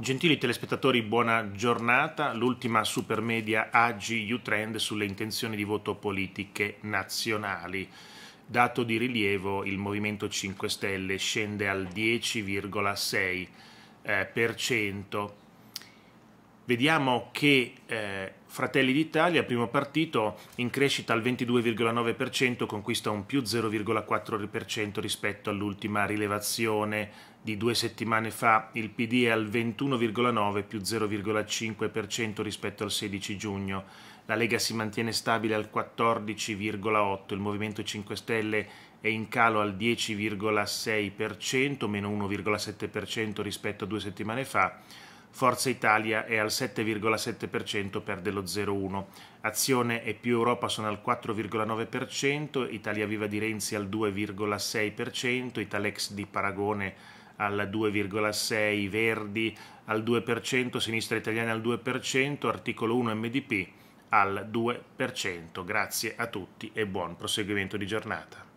Gentili telespettatori, buona giornata. L'ultima supermedia AG U-Trend sulle intenzioni di voto politiche nazionali. Dato di rilievo, il Movimento 5 Stelle scende al 10,6%. Eh, vediamo che eh, Fratelli d'Italia, primo partito, in crescita al 22,9%, conquista un più 0,4% rispetto all'ultima rilevazione di due settimane fa. Il PD è al 21,9% più 0,5% rispetto al 16 giugno. La Lega si mantiene stabile al 14,8%, il Movimento 5 Stelle è in calo al 10,6%, meno 1,7% rispetto a due settimane fa Forza Italia è al 7,7%, perde lo 0,1%. Azione e più Europa sono al 4,9%, Italia Viva di Renzi al 2,6%, Italex di Paragone al 2,6%, Verdi al 2%, Sinistra Italiana al 2%, articolo 1 MDP al 2%. Grazie a tutti e buon proseguimento di giornata.